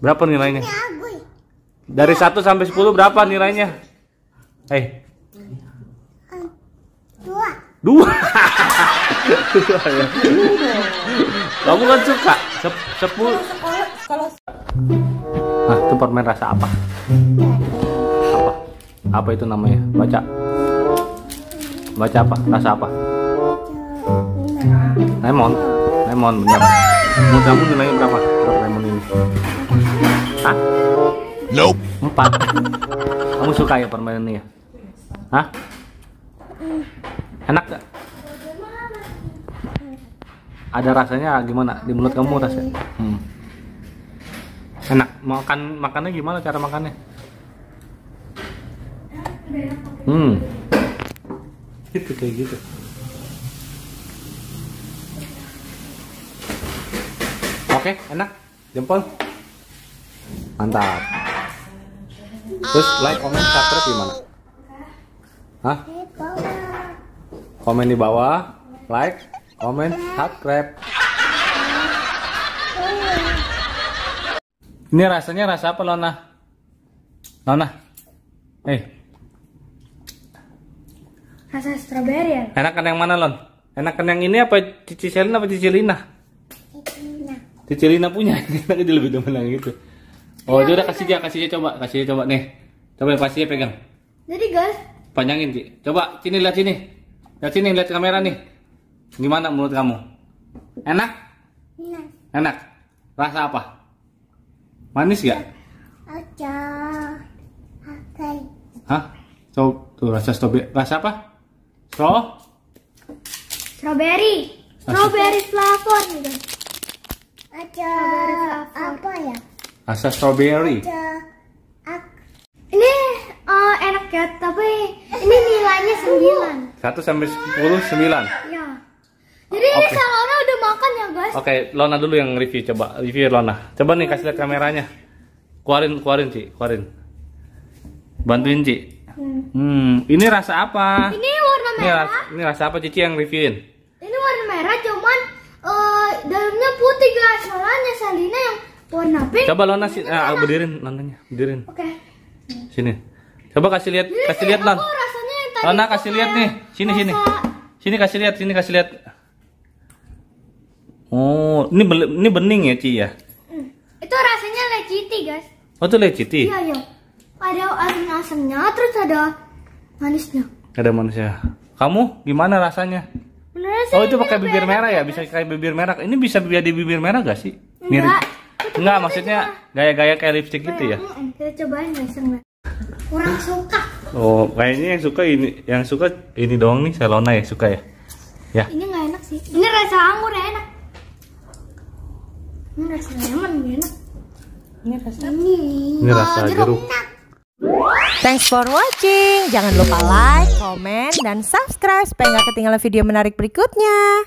Berapa nilainya? Dari 1 sampai 10 berapa nilainya? Eh. Dua. Dua. Kamu kan suka Sep sepuluh. Nah, itu permen rasa apa? Apa? Apa itu namanya? Baca. Baca apa? Rasa apa? Lemon. Lemon benar. Menurut kamu nilainya berapa? Lemon ini? Hah? Nope. Empat. Kamu suka ya permainan ini ya? Hah? Enak gak? Ada rasanya gimana? Di mulut kamu rasanya? Hmm. Enak. Makan makannya gimana cara makannya? Hmm. Itu kayak gitu. Oke, enak. Jempol. Mantap. Terus like, comment, subscribe gimana? Hah? Komen di bawah, like, comment, subscribe. Ini rasanya rasa apa, Lona? Lona? Eh. Rasa strawberry ya? Enakan yang mana, Lon? Enakan yang ini apa Cici Selina apa Cici Lina? Cici punya, tapi dia lebih demen yang gitu. oh, itu. Oh, ya, udah iya, kasih dia, kasih dia coba, kasih dia coba nih. Coba kasih dia pegang. Jadi guys. Panjangin sih Coba sini lihat sini. Lihat sini lihat kamera nih. Gimana menurut kamu? Enak? Enak. Enak. Rasa apa? Manis gak? Aja. Hah? So, tuh rasa strawberry. Rasa apa? Stro? Strawberry. Strawberry flavor nih gitu. guys ada apa ya? Asa strawberry. ini uh, enak ya, tapi ini nilainya 9. 1 sampai 10 9. Ya. Jadi okay. ini udah makan ya, guys. Oke, okay, Lona dulu yang review coba. Review Lona. Coba nih kasih lihat kameranya. Kuarin, kuarin Ci. kuarin. Bantuin, Ci. Hmm. hmm. ini rasa apa? Ini warna merah. Ini, ras, ini rasa apa Cici yang reviewin? warna Coba Lona sih eh, ah, aku berdiriin Lonanya, berdiriin. Oke. Okay. Sini. Coba kasih lihat, kasih lihat Lon. Lona kasih lihat nih. Sini masa... sini. Sini kasih lihat, sini kasih lihat. Oh, ini ini bening ya, Ci ya? Hmm. Itu rasanya leciti, guys. Oh, itu leciti. Iya, iya. Ada asam-asamnya, terus ada manisnya. Ada manisnya. Kamu gimana rasanya? sih. Oh, itu pakai bibir merah, merah ya? Bisa kayak bibir merah. Ini bisa jadi bibir merah gak sih? Enggak. Enggak, maksudnya gaya-gaya kayak lipstick gitu ya? Iya, Kita cobain besok Kurang suka. Oh, kayaknya yang suka ini, yang suka ini doang nih, Selona ya suka ya? Ya. Ini nggak enak sih. Ini rasa anggur ya enak. Ini rasa lemon enak. Ini rasa. Ini, ini rasa jeruk. jeruk. Thanks for watching. Jangan lupa like, comment, dan subscribe supaya nggak ketinggalan video menarik berikutnya.